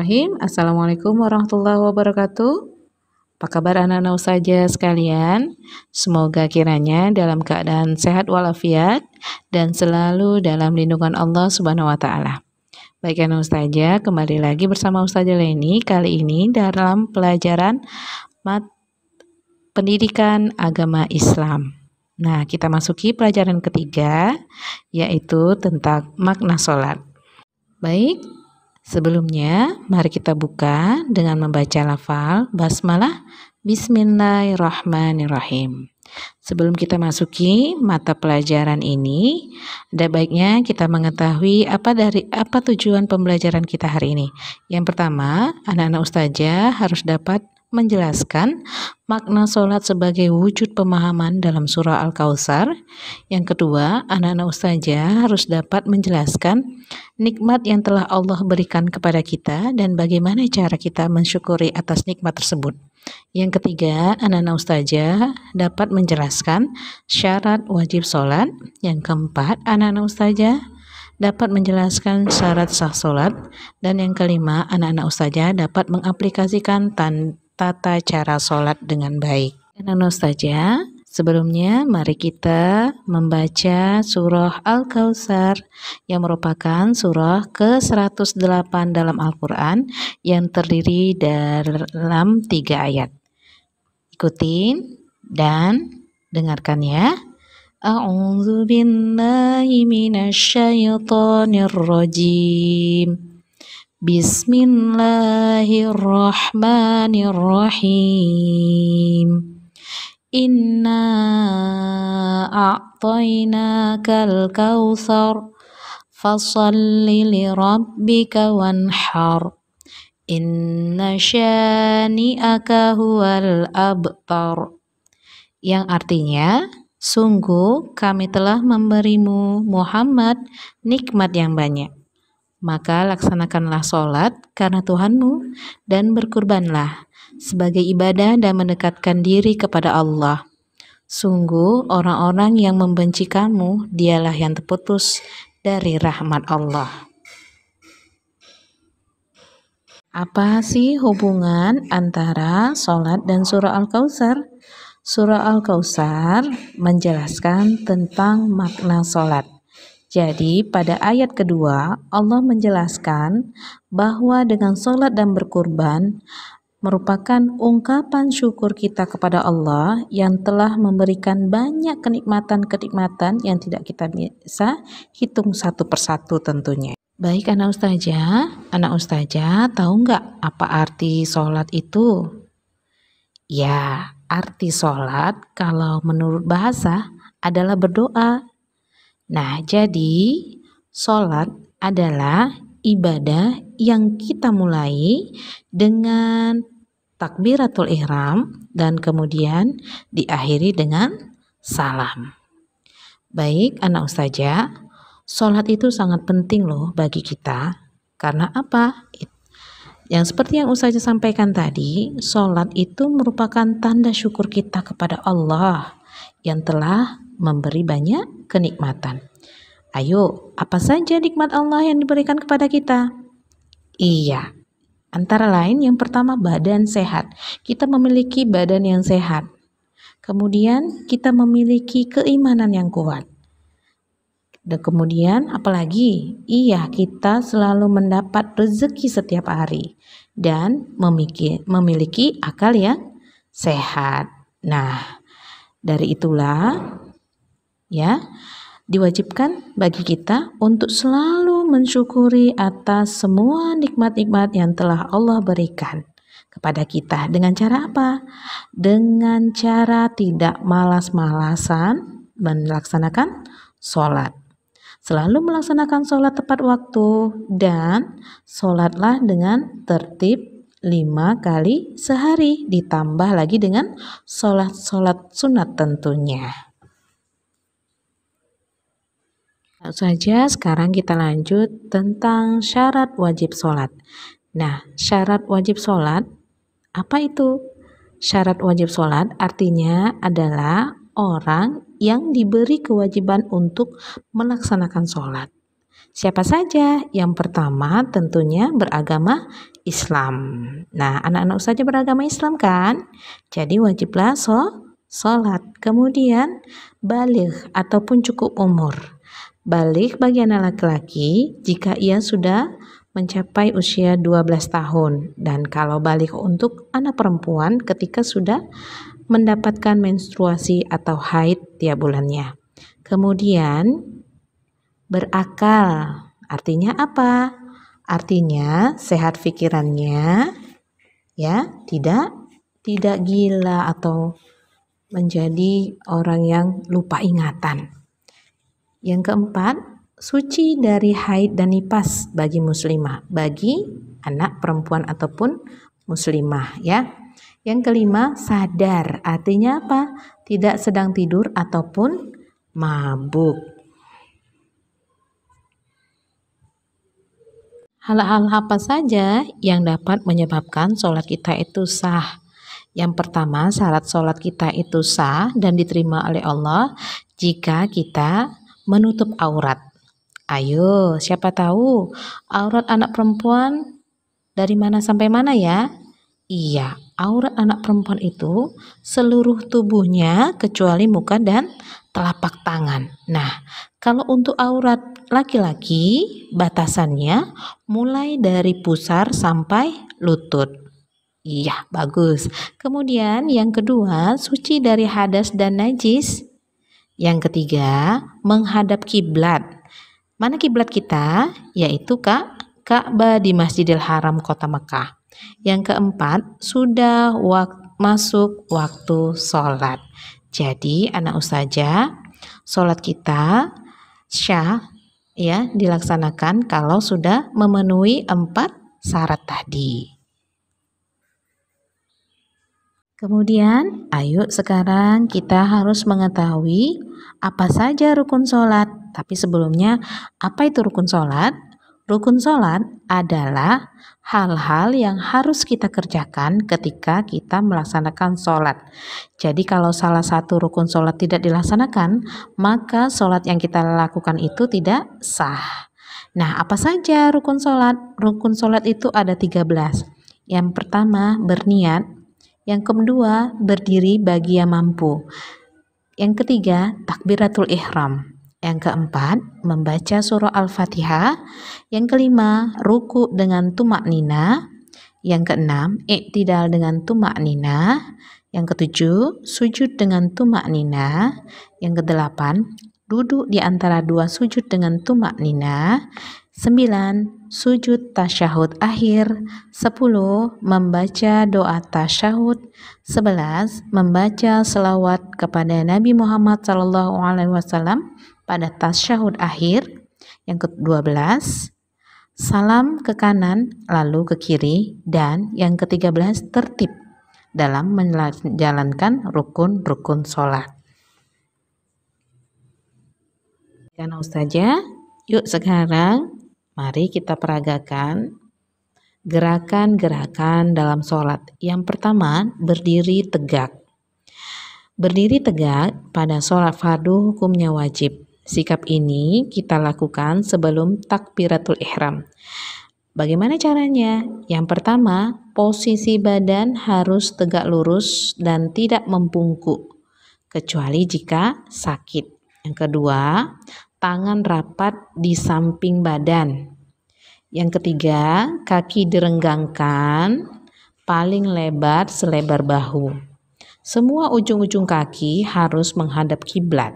Bismillahirrahmanirrahim. Assalamualaikum warahmatullahi wabarakatuh. Apa kabar anak-anak saja sekalian? Semoga kiranya dalam keadaan sehat walafiat dan selalu dalam lindungan Allah Subhanahu wa taala. Baik anak saja, kembali lagi bersama Ustazah Leni kali ini dalam pelajaran mat pendidikan agama Islam. Nah, kita masuki pelajaran ketiga yaitu tentang makna sholat. Baik, Sebelumnya, mari kita buka dengan membaca lafal basmalah Bismillahirrahmanirrahim. Sebelum kita masuki mata pelajaran ini, ada baiknya kita mengetahui apa dari apa tujuan pembelajaran kita hari ini. Yang pertama, anak-anak ustazah harus dapat menjelaskan makna sholat sebagai wujud pemahaman dalam surah Al-Kausar. Yang kedua, anak-anak ustazah harus dapat menjelaskan nikmat yang telah Allah berikan kepada kita dan bagaimana cara kita mensyukuri atas nikmat tersebut. Yang ketiga, anak-anak ustazah dapat menjelaskan syarat wajib sholat. Yang keempat, anak-anak ustazah dapat menjelaskan syarat sah sholat dan yang kelima anak-anak ustazah dapat mengaplikasikan tanda tata cara sholat dengan baik. Nono saja, sebelumnya mari kita membaca surah al kausar yang merupakan surah ke-108 dalam Al-Quran yang terdiri dalam tiga ayat. Ikutin dan dengarkan ya. A'udzu billahi minasy rajim. Bismillahirrahmanirrahim. Inna kal kawthar fasalli li rabbika wanhar. Inna shani'aka huwal abtar. Yang artinya, sungguh kami telah memberimu Muhammad nikmat yang banyak maka laksanakanlah sholat karena Tuhanmu dan berkurbanlah sebagai ibadah dan mendekatkan diri kepada Allah. Sungguh orang-orang yang membenci kamu dialah yang terputus dari rahmat Allah. Apa sih hubungan antara sholat dan surah al kausar Surah al kausar menjelaskan tentang makna sholat. Jadi pada ayat kedua Allah menjelaskan bahwa dengan sholat dan berkurban merupakan ungkapan syukur kita kepada Allah yang telah memberikan banyak kenikmatan-kenikmatan yang tidak kita bisa hitung satu persatu tentunya. Baik anak ustazah, anak ustazah tahu nggak apa arti sholat itu? Ya, arti sholat kalau menurut bahasa adalah berdoa Nah, jadi sholat adalah ibadah yang kita mulai dengan takbiratul ihram dan kemudian diakhiri dengan salam. Baik anak ustazah, sholat itu sangat penting loh bagi kita. Karena apa? Yang seperti yang ustazah sampaikan tadi, sholat itu merupakan tanda syukur kita kepada Allah yang telah memberi banyak kenikmatan. Ayo, apa saja nikmat Allah yang diberikan kepada kita? Iya, antara lain yang pertama badan sehat. Kita memiliki badan yang sehat. Kemudian kita memiliki keimanan yang kuat. Dan kemudian apalagi, iya kita selalu mendapat rezeki setiap hari dan memiliki, memiliki akal yang sehat. Nah, dari itulah ya diwajibkan bagi kita untuk selalu mensyukuri atas semua nikmat-nikmat yang telah Allah berikan kepada kita. Dengan cara apa? Dengan cara tidak malas-malasan melaksanakan sholat. Selalu melaksanakan sholat tepat waktu dan sholatlah dengan tertib lima kali sehari ditambah lagi dengan sholat-sholat sunat tentunya. Langsung saja sekarang kita lanjut tentang syarat wajib sholat. Nah, syarat wajib sholat apa itu? Syarat wajib sholat artinya adalah orang yang diberi kewajiban untuk melaksanakan sholat. Siapa saja? Yang pertama tentunya beragama Islam. Nah, anak-anak saja beragama Islam kan? Jadi wajiblah sholat. Kemudian balik ataupun cukup umur balik bagi anak laki-laki jika ia sudah mencapai usia 12 tahun dan kalau balik untuk anak perempuan ketika sudah mendapatkan menstruasi atau haid tiap bulannya. Kemudian berakal. Artinya apa? Artinya sehat pikirannya ya, tidak tidak gila atau menjadi orang yang lupa ingatan. Yang keempat, suci dari haid dan nifas bagi muslimah, bagi anak perempuan ataupun muslimah ya. Yang kelima, sadar. Artinya apa? Tidak sedang tidur ataupun mabuk. Hal-hal apa saja yang dapat menyebabkan sholat kita itu sah? Yang pertama, syarat sholat kita itu sah dan diterima oleh Allah jika kita menutup aurat. Ayo, siapa tahu aurat anak perempuan dari mana sampai mana ya? Iya, aurat anak perempuan itu seluruh tubuhnya kecuali muka dan telapak tangan. Nah, kalau untuk aurat laki-laki, batasannya mulai dari pusar sampai lutut. Iya, bagus. Kemudian yang kedua, suci dari hadas dan najis. Yang ketiga, menghadap kiblat. Mana kiblat kita? Yaitu Kak Ka'bah di Masjidil Haram Kota Mekah. Yang keempat, sudah wak masuk waktu sholat. Jadi anak usaha, sholat kita syah ya dilaksanakan kalau sudah memenuhi empat syarat tadi. Kemudian, ayo sekarang kita harus mengetahui apa saja rukun sholat. Tapi sebelumnya, apa itu rukun sholat? Rukun sholat adalah hal-hal yang harus kita kerjakan ketika kita melaksanakan sholat. Jadi kalau salah satu rukun sholat tidak dilaksanakan, maka sholat yang kita lakukan itu tidak sah. Nah, apa saja rukun sholat? Rukun sholat itu ada 13. Yang pertama, berniat. Yang kedua, berdiri bagi yang mampu. Yang ketiga, takbiratul ihram. Yang keempat, membaca surah Al-Fatihah. Yang kelima, ruku dengan tumak nina. Yang keenam, iktidal dengan tumak nina. Yang ketujuh, sujud dengan tumak nina. Yang kedelapan, duduk di antara dua sujud dengan tumak nina. 9. Sujud tasyahud akhir 10. Membaca doa tasyahud 11. Membaca selawat kepada Nabi Muhammad SAW pada tasyahud akhir yang ke-12 salam ke kanan lalu ke kiri dan yang ke-13 tertib dalam menjalankan rukun-rukun sholat. Karena ustazah, yuk sekarang Mari kita peragakan gerakan-gerakan dalam sholat. Yang pertama, berdiri tegak. Berdiri tegak pada sholat fardu hukumnya wajib. Sikap ini kita lakukan sebelum takbiratul ihram. Bagaimana caranya? Yang pertama, posisi badan harus tegak lurus dan tidak membungkuk, kecuali jika sakit. Yang kedua, tangan rapat di samping badan. Yang ketiga, kaki direnggangkan paling lebar selebar bahu. Semua ujung-ujung kaki harus menghadap kiblat.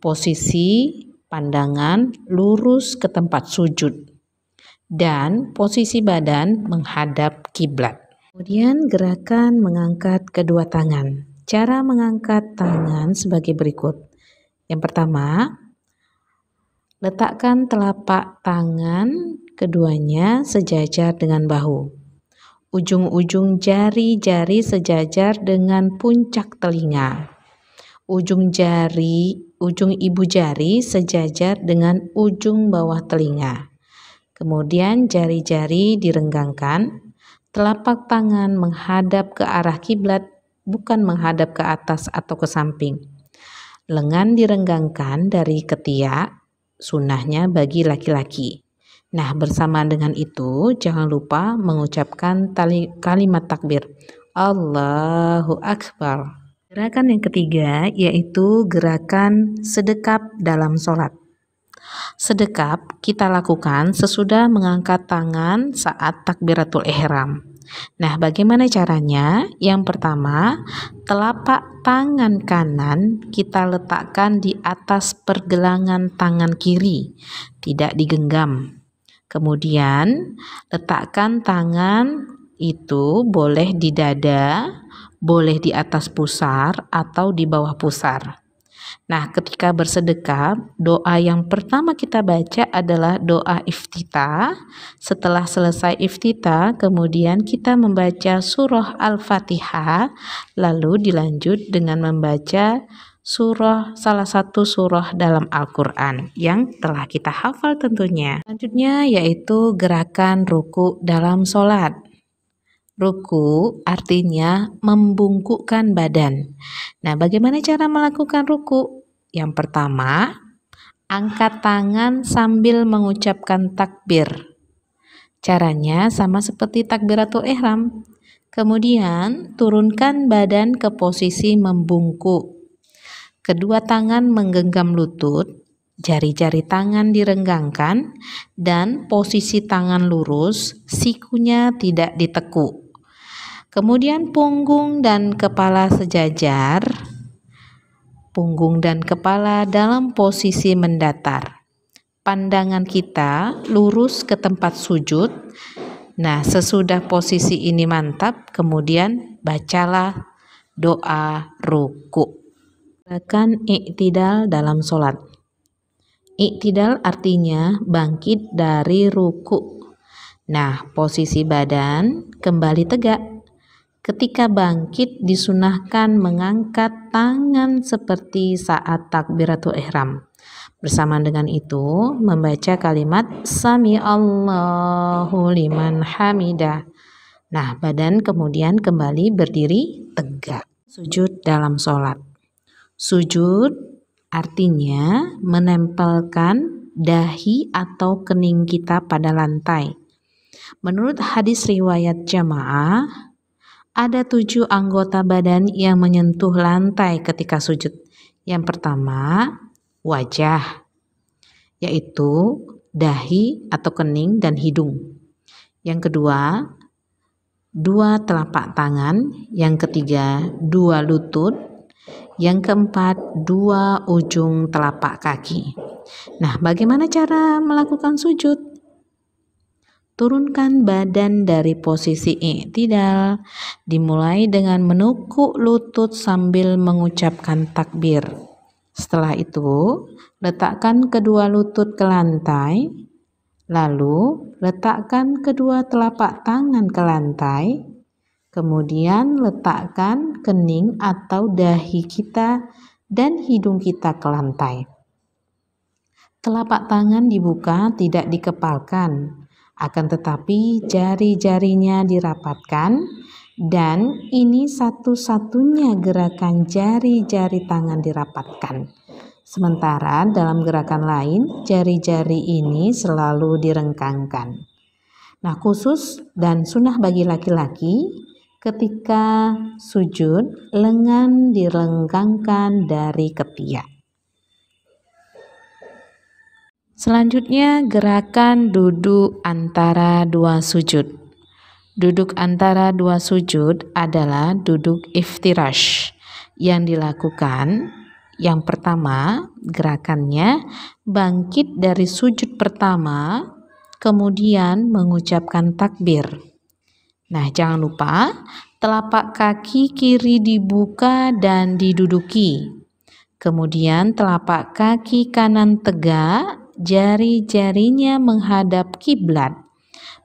Posisi pandangan lurus ke tempat sujud dan posisi badan menghadap kiblat. Kemudian gerakan mengangkat kedua tangan. Cara mengangkat tangan sebagai berikut. Yang pertama, Letakkan telapak tangan keduanya sejajar dengan bahu. Ujung-ujung jari-jari sejajar dengan puncak telinga. Ujung jari, ujung ibu jari sejajar dengan ujung bawah telinga. Kemudian jari-jari direnggangkan, telapak tangan menghadap ke arah kiblat bukan menghadap ke atas atau ke samping. Lengan direnggangkan dari ketiak, sunnahnya bagi laki-laki. Nah, bersamaan dengan itu, jangan lupa mengucapkan tali, kalimat takbir. Allahu Akbar. Gerakan yang ketiga yaitu gerakan sedekap dalam sholat. Sedekap kita lakukan sesudah mengangkat tangan saat takbiratul ihram. Nah, bagaimana caranya? Yang pertama, telapak tangan kanan kita letakkan di atas pergelangan tangan kiri, tidak digenggam. Kemudian, letakkan tangan itu boleh di dada, boleh di atas pusar, atau di bawah pusar. Nah, ketika bersedekah, doa yang pertama kita baca adalah doa iftita. Setelah selesai iftita, kemudian kita membaca surah Al-Fatihah, lalu dilanjut dengan membaca surah salah satu surah dalam Al-Qur'an yang telah kita hafal tentunya. Selanjutnya yaitu gerakan ruku dalam sholat. Ruku artinya membungkukkan badan. Nah, bagaimana cara melakukan ruku? Yang pertama, angkat tangan sambil mengucapkan takbir. Caranya sama seperti takbiratul ihram. Kemudian, turunkan badan ke posisi membungkuk. Kedua tangan menggenggam lutut, jari-jari tangan direnggangkan, dan posisi tangan lurus, sikunya tidak ditekuk. Kemudian punggung dan kepala sejajar. Punggung dan kepala dalam posisi mendatar. Pandangan kita lurus ke tempat sujud. Nah, sesudah posisi ini mantap, kemudian bacalah doa ruku. Bahkan iktidal dalam sholat. Iktidal artinya bangkit dari ruku. Nah, posisi badan kembali tegak Ketika bangkit disunahkan mengangkat tangan seperti saat takbiratul ihram. Bersamaan dengan itu membaca kalimat sami Allahu liman hamidah. Nah, badan kemudian kembali berdiri tegak. Sujud dalam sholat. Sujud artinya menempelkan dahi atau kening kita pada lantai. Menurut hadis riwayat jamaah, ada tujuh anggota badan yang menyentuh lantai ketika sujud. Yang pertama, wajah, yaitu dahi atau kening dan hidung. Yang kedua, dua telapak tangan. Yang ketiga, dua lutut. Yang keempat, dua ujung telapak kaki. Nah, bagaimana cara melakukan sujud? Turunkan badan dari posisi iktidal, Dimulai dengan menukuk lutut sambil mengucapkan takbir. Setelah itu, letakkan kedua lutut ke lantai. Lalu, letakkan kedua telapak tangan ke lantai. Kemudian, letakkan kening atau dahi kita dan hidung kita ke lantai. Telapak tangan dibuka, tidak dikepalkan akan tetapi, jari-jarinya dirapatkan, dan ini satu-satunya gerakan jari-jari tangan dirapatkan. Sementara dalam gerakan lain, jari-jari ini selalu direngkangkan. Nah, khusus dan sunnah bagi laki-laki, ketika sujud, lengan direngkangkan dari ketiak. Selanjutnya gerakan duduk antara dua sujud. Duduk antara dua sujud adalah duduk iftirash yang dilakukan yang pertama gerakannya bangkit dari sujud pertama kemudian mengucapkan takbir. Nah, jangan lupa telapak kaki kiri dibuka dan diduduki. Kemudian telapak kaki kanan tegak jari-jarinya menghadap kiblat,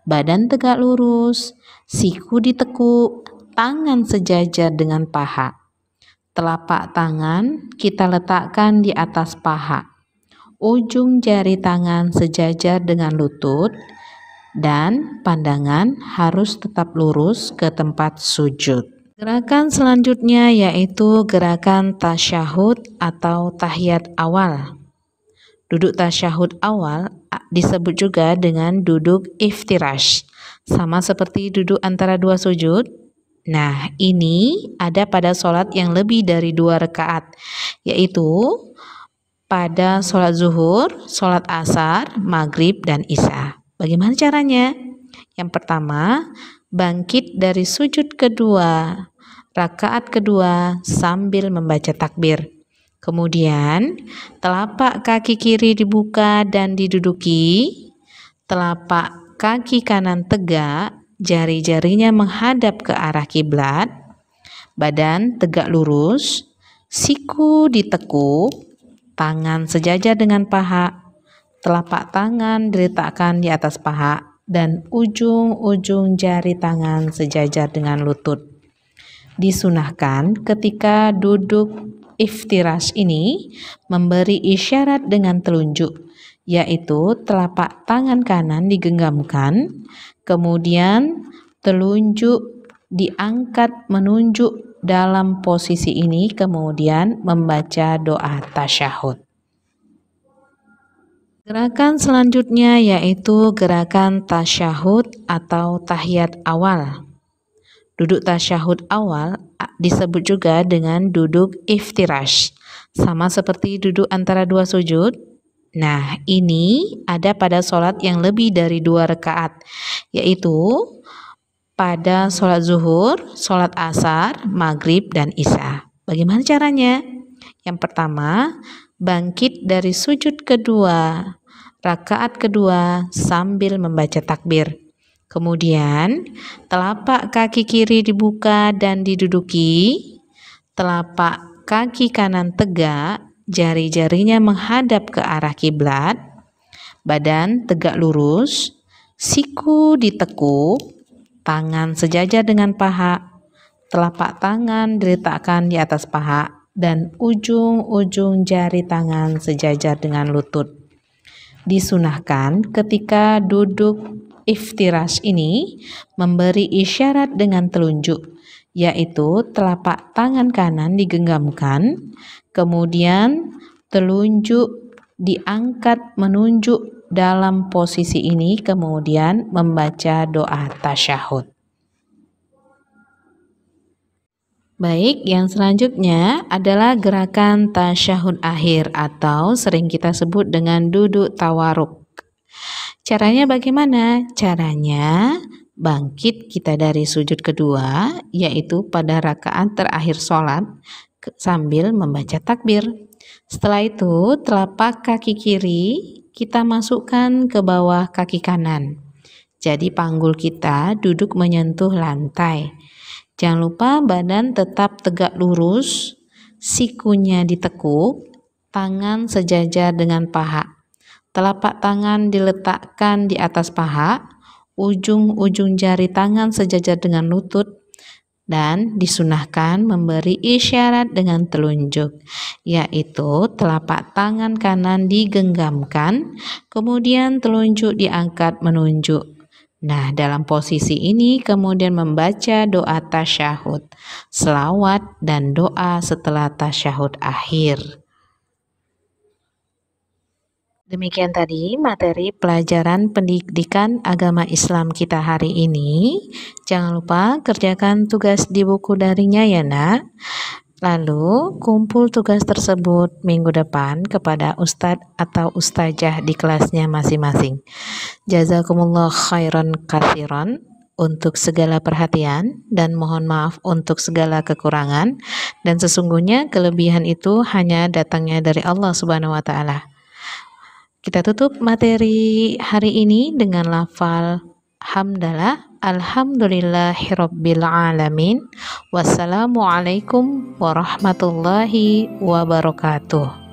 badan tegak lurus, siku ditekuk, tangan sejajar dengan paha. Telapak tangan kita letakkan di atas paha. Ujung jari tangan sejajar dengan lutut dan pandangan harus tetap lurus ke tempat sujud. Gerakan selanjutnya yaitu gerakan tasyahud atau tahiyat awal. Duduk tasyahud awal disebut juga dengan duduk iftirash. Sama seperti duduk antara dua sujud. Nah, ini ada pada sholat yang lebih dari dua rekaat, yaitu pada sholat zuhur, sholat asar, maghrib, dan isya. Bagaimana caranya? Yang pertama, bangkit dari sujud kedua, rakaat kedua sambil membaca takbir. Kemudian, telapak kaki kiri dibuka dan diduduki, telapak kaki kanan tegak, jari-jarinya menghadap ke arah kiblat, badan tegak lurus, siku ditekuk, tangan sejajar dengan paha, telapak tangan diletakkan di atas paha, dan ujung-ujung jari tangan sejajar dengan lutut. Disunahkan ketika duduk iftiras ini memberi isyarat dengan telunjuk, yaitu telapak tangan kanan digenggamkan, kemudian telunjuk diangkat menunjuk dalam posisi ini, kemudian membaca doa tasyahud. Gerakan selanjutnya yaitu gerakan tasyahud atau tahiyat awal. Duduk tasyahud awal disebut juga dengan duduk iftirash. Sama seperti duduk antara dua sujud. Nah, ini ada pada sholat yang lebih dari dua rekaat, yaitu pada sholat zuhur, sholat asar, maghrib, dan isya. Bagaimana caranya? Yang pertama, bangkit dari sujud kedua, rakaat kedua sambil membaca takbir. Kemudian, telapak kaki kiri dibuka dan diduduki, telapak kaki kanan tegak, jari-jarinya menghadap ke arah kiblat, badan tegak lurus, siku ditekuk, tangan sejajar dengan paha, telapak tangan diletakkan di atas paha, dan ujung-ujung jari tangan sejajar dengan lutut. Disunahkan ketika duduk iftiras ini memberi isyarat dengan telunjuk, yaitu telapak tangan kanan digenggamkan, kemudian telunjuk diangkat menunjuk dalam posisi ini, kemudian membaca doa tasyahud. Baik, yang selanjutnya adalah gerakan tasyahud akhir atau sering kita sebut dengan duduk tawaruk. Caranya bagaimana? Caranya bangkit kita dari sujud kedua, yaitu pada rakaat terakhir sholat sambil membaca takbir. Setelah itu, telapak kaki kiri kita masukkan ke bawah kaki kanan. Jadi panggul kita duduk menyentuh lantai. Jangan lupa badan tetap tegak lurus, sikunya ditekuk, tangan sejajar dengan paha. Telapak tangan diletakkan di atas paha, ujung-ujung jari tangan sejajar dengan lutut, dan disunahkan memberi isyarat dengan telunjuk, yaitu telapak tangan kanan digenggamkan, kemudian telunjuk diangkat menunjuk. Nah, dalam posisi ini kemudian membaca doa tasyahud, selawat dan doa setelah tasyahud akhir. Demikian tadi materi pelajaran pendidikan agama Islam kita hari ini. Jangan lupa kerjakan tugas di buku darinya ya nak. Lalu kumpul tugas tersebut minggu depan kepada ustadz atau ustajah di kelasnya masing-masing. Jazakumullah khairan kasiron untuk segala perhatian dan mohon maaf untuk segala kekurangan dan sesungguhnya kelebihan itu hanya datangnya dari Allah Subhanahu wa taala. Kita tutup materi hari ini dengan lafal hamdalah alhamdulillahirrabbilalamin Wassalamualaikum warahmatullahi wabarakatuh.